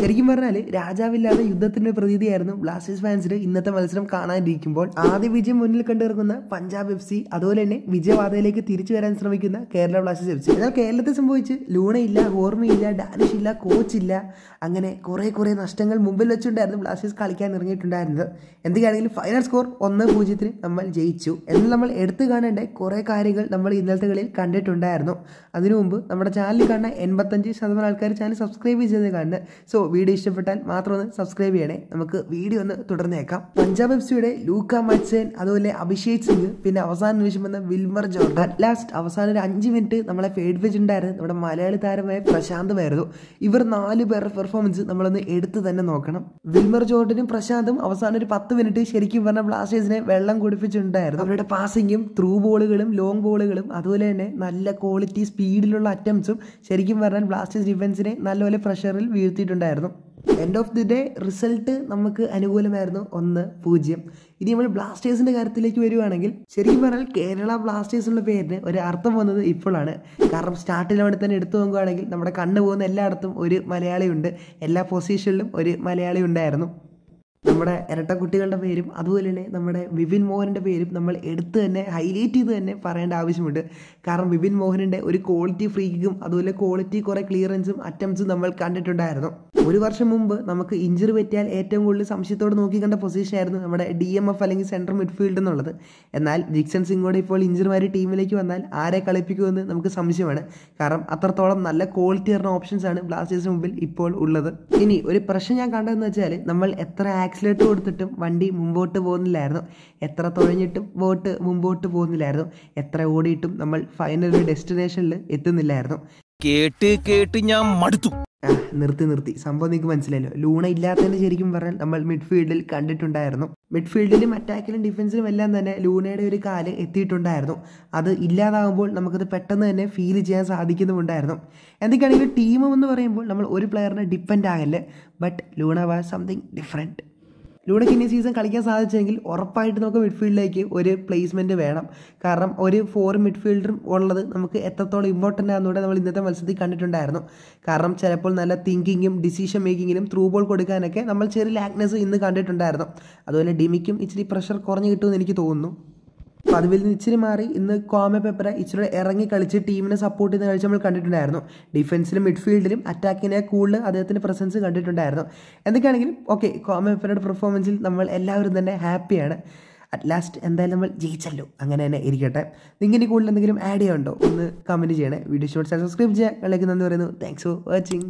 ശരിക്കും പറഞ്ഞാൽ രാജാവില്ലാതെ യുദ്ധത്തിന്റെ പ്രതീതിയായിരുന്നു ബ്ലാസ്റ്റേഴ്സ് ഫാൻസിന് ഇന്നത്തെ മത്സരം കാണാനിരിക്കുമ്പോൾ ആദ്യ വിജയം മുന്നിൽ കണ്ടിറങ്ങുന്ന പഞ്ചാബ് എഫ് സി അതുപോലെ തന്നെ വിജയവാദയിലേക്ക് തിരിച്ചു വരാൻ ശ്രമിക്കുന്ന കേരള ബ്ലാസ്റ്റേഴ്സ് എഫ് സി എന്നാൽ കേരളത്തെ സംഭവിച്ച് ലൂണയില്ല ഓർമ്മയില്ല ഡാനിഷ് ഇല്ല കോച്ച് ഇല്ല അങ്ങനെ കുറേ കുറേ നഷ്ടങ്ങൾ മുമ്പിൽ വെച്ചുണ്ടായിരുന്നു ബ്ലാസ്റ്റേഴ്സ് കളിക്കാൻ ഇറങ്ങിയിട്ടുണ്ടായിരുന്നത് എന്തൊക്കെയാണെങ്കിലും ഫൈനൽ സ്കോർ ഒന്ന് പൂജ്യത്തിന് നമ്മൾ ജയിച്ചു എന്നാൽ നമ്മൾ എടുത്തു കാണേണ്ട കുറേ കാര്യങ്ങൾ നമ്മൾ ഇന്നലത്തെ കളിയിൽ കണ്ടിട്ടുണ്ടായിരുന്നു അതിനു മുമ്പ് നമ്മുടെ ചാനൽ കാണുന്ന എൺപത്തഞ്ച് ശതമാനം ആൾക്കാർ ചാനൽ സബ്സ്ക്രൈബ് ചെയ്ത് കാണുന്നത് സോ വീഡിയോ ഇഷ്ടപ്പെട്ടാൽ മാത്രം ഒന്ന് സബ്സ്ക്രൈബ് ചെയ്യണേ നമുക്ക് വീഡിയോ ഒന്ന് തുടർന്നേക്കാം പഞ്ചാബ് എഫ് സിയുടെ ലൂക്ക മത്സൻ അതുപോലെ അഭിഷേക് സിംഗ് പിന്നെ അവസാന നിമിഷം വന്ന വിൽമർ ജോർഡാൻ ലാസ്റ്റ് അവസാന ഒരു അഞ്ച് മിനിറ്റ് നമ്മളെ ഫേഡ് വെച്ച് ഉണ്ടായിരുന്നു നമ്മുടെ മലയാളി താരമായ പ്രശാന്തുമായിരുന്നു ഇവർ നാല് പേരുടെ പെർഫോമൻസ് നമ്മളൊന്ന് എടുത്തു തന്നെ നോക്കണം വിൽമർ ജോർഡനും പ്രശാന്തും അവസാന ഒരു പത്ത് മിനിറ്റ് ശരിക്കും പറഞ്ഞ ബ്ലാസ്റ്റേഴ്സിനെ വെള്ളം കുടിപ്പിച്ചിട്ടുണ്ടായിരുന്നു അവരുടെ പാസിങ്ങും ത്രൂ ബോളുകളും ലോങ് ബോളുകളും അതുപോലെ തന്നെ നല്ല ക്വാളിറ്റി സ്പീഡിലുള്ള അറ്റംപ്സും ശരിക്കും പറഞ്ഞാൽ ബ്ലാസ്റ്റേഴ്സ് ഡിഫൻസിനെ നല്ലപോലെ പ്രഷറിൽ വീഴ്ത്തിയിട്ടുണ്ടായിരുന്നു ഉണ്ടായിരുന്നു end of the day result നമുക്ക് അനുകൂലമായിരുന്നു ഒന്ന് പൂജ്യം ഇനി നമ്മൾ ബ്ലാസ്റ്റേഴ്സിൻ്റെ കാര്യത്തിലേക്ക് വരുവാണെങ്കിൽ ശരിക്കും പറഞ്ഞാൽ കേരള ബ്ലാസ്റ്റേഴ്സ് ഉള്ള പേരിന് ഒരു അർത്ഥം വന്നത് ഇപ്പോഴാണ് കാരണം സ്റ്റാർട്ടിൽ അവിടെ തന്നെ എടുത്തു നോക്കുകയാണെങ്കിൽ നമ്മുടെ കണ്ണു പോകുന്ന എല്ലായിടത്തും ഒരു മലയാളിയുണ്ട് എല്ലാ പൊസിഷനിലും ഒരു മലയാളി ഉണ്ടായിരുന്നു നമ്മുടെ ഇരട്ടക്കുട്ടികളുടെ പേരും അതുപോലെ തന്നെ നമ്മുടെ വിപിൻ മോഹൻ്റെ പേരും നമ്മൾ എടുത്ത് തന്നെ ഹൈലൈറ്റ് ചെയ്ത് തന്നെ പറയേണ്ട ആവശ്യമുണ്ട് കാരണം വിപിൻ മോഹനിൻ്റെ ഒരു ക്വാളിറ്റി ഫ്രീക്കും അതുപോലെ ക്വാളിറ്റി കുറേ ക്ലിയറൻസും അറ്റംപ്റ്റ്സും നമ്മൾ കണ്ടിട്ടുണ്ടായിരുന്നു ഒരു വർഷം മുമ്പ് നമുക്ക് ഇഞ്ചറി പറ്റിയാൽ ഏറ്റവും കൂടുതൽ സംശയത്തോട് നോക്കി കണ്ട ആയിരുന്നു നമ്മുടെ ഡി എം എഫ് അല്ലെങ്കിൽ സെൻട്രൽ മിഡ്ഫീൽഡ് എന്നുള്ളത് എന്നാൽ ജിക്സൺ സിംഗോടെ ഇപ്പോൾ ഇഞ്ചറിമാരി ടീമിലേക്ക് വന്നാൽ ആരെ കളിപ്പിക്കുമെന്ന് നമുക്ക് സംശയമാണ് കാരണം അത്രത്തോളം നല്ല ക്വാളിറ്റി ഓപ്ഷൻസ് ഓപ്ഷൻസാണ് ബ്ലാസ്റ്റേഴ്സിന് മുമ്പിൽ ഇപ്പോൾ ഉള്ളത് ഇനി ഒരു പ്രശ്നം ഞാൻ കണ്ടതെന്ന് വെച്ചാൽ നമ്മൾ എത്ര ആക്സ് ആക്സിലേറ്റ് കൊടുത്തിട്ടും വണ്ടി മുമ്പോട്ട് പോകുന്നില്ലായിരുന്നു എത്ര തുഴഞ്ഞിട്ടും ബോട്ട് മുമ്പോട്ട് പോകുന്നില്ലായിരുന്നു എത്ര ഓടിയിട്ടും നമ്മൾ ഫൈനൽ ഒരു ഡെസ്റ്റിനേഷനിൽ എത്തുന്നില്ലായിരുന്നു കേട്ട് കേട്ട് ഞാൻ മടുത്തു നിർത്തി നിർത്തി സംഭവം നിങ്ങൾക്ക് മനസ്സിലായല്ലോ ലൂണ ഇല്ലാത്തതിന് ശരിക്കും പറഞ്ഞാൽ നമ്മൾ മിഡ്ഫീൽഡിൽ കണ്ടിട്ടുണ്ടായിരുന്നു മിഡ്ഫീൽഡിലും അറ്റാക്കിലും ഡിഫൻസിലും എല്ലാം തന്നെ ലൂണയുടെ ഒരു കാല് എത്തിയിട്ടുണ്ടായിരുന്നു അത് ഇല്ലാതാകുമ്പോൾ നമുക്കത് പെട്ടെന്ന് തന്നെ ഫീൽ ചെയ്യാൻ സാധിക്കുന്നുമുണ്ടായിരുന്നു എന്തൊക്കെയാണെങ്കിലും ടീം എന്ന് പറയുമ്പോൾ നമ്മൾ ഒരു പ്ലെയറിനെ ഡിപ്പെൻഡ് ആകല്ലേ but Luna was something different ലൂണയ്ക്ക് ഇനി സീസൺ കളിക്കാൻ സാധിച്ചെങ്കിൽ ഉറപ്പായിട്ട് നമുക്ക് മിഡ്ഫീൽഡിലേക്ക് ഒരു പ്ലേസ്മെൻറ്റ് വേണം കാരണം ഒരു ഫോർ മിഡ്ഫീൽഡറും ഉള്ളത് നമുക്ക് എത്രത്തോളം ഇമ്പോർട്ടൻ്റ് ആണെന്നൂടെ നമ്മൾ ഇന്നത്തെ മത്സരത്തിൽ കണ്ടിട്ടുണ്ടായിരുന്നു കാരണം ചിലപ്പോൾ നല്ല തിങ്കിങ്ങും ഡിസിഷൻ മേക്കിങ്ങിനും ത്രൂ ബോൾ കൊടുക്കാനൊക്കെ നമ്മൾ ചെറിയ ലാക്നെസ് ഇന്ന് കണ്ടിട്ടുണ്ടായിരുന്നു അതുപോലെ ഡിമിക്കും ഇച്ചിരി പ്രഷർ കുറഞ്ഞു കിട്ടുമെന്ന് എനിക്ക് തോന്നുന്നു അപ്പോൾ അതിൽ നിന്ന് ഇച്ചിരി മാറി ഇന്ന് കോമ പെപ്പറ ഇച്ചിരി ഇറങ്ങി കളിച്ച് ടീമിനെ സപ്പോർട്ട് ചെയ്യുന്ന കളിച്ച് നമ്മൾ കണ്ടിട്ടുണ്ടായിരുന്നു ഡിഫൻസിലും മിഡ്ഫീൽഡിലും അറ്റാക്കിനെ കൂടുതൽ അദ്ദേഹത്തിൻ്റെ പ്രസൻസ് കണ്ടിട്ടുണ്ടായിരുന്നു എന്തൊക്കെയാണെങ്കിലും ഓക്കെ കോമ പെപ്പറയുടെ പെർഫോമൻസിൽ നമ്മൾ എല്ലാവരും തന്നെ ഹാപ്പിയാണ് അറ്റ് ലാസ്റ്റ് എന്തായാലും നമ്മൾ ജയിച്ചല്ലോ അങ്ങനെ തന്നെ ഇരിക്കട്ടെ നിങ്ങൾ കൂടുതൽ എന്തെങ്കിലും ആഡ് ചെയ്യുന്നുണ്ടോ ഒന്ന് കമൻറ്റ് ചെയ്യണേ വീഡിയോ ഷോർട്സ് സബ്സ്ക്രൈബ് ചെയ്യാൻ കളിക്കുന്നതെന്ന് പറയുന്നു താങ്ക്സ് ഫോർ വാച്ചിങ്